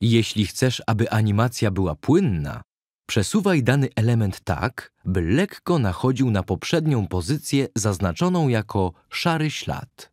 Jeśli chcesz, aby animacja była płynna, przesuwaj dany element tak, by lekko nachodził na poprzednią pozycję zaznaczoną jako szary ślad.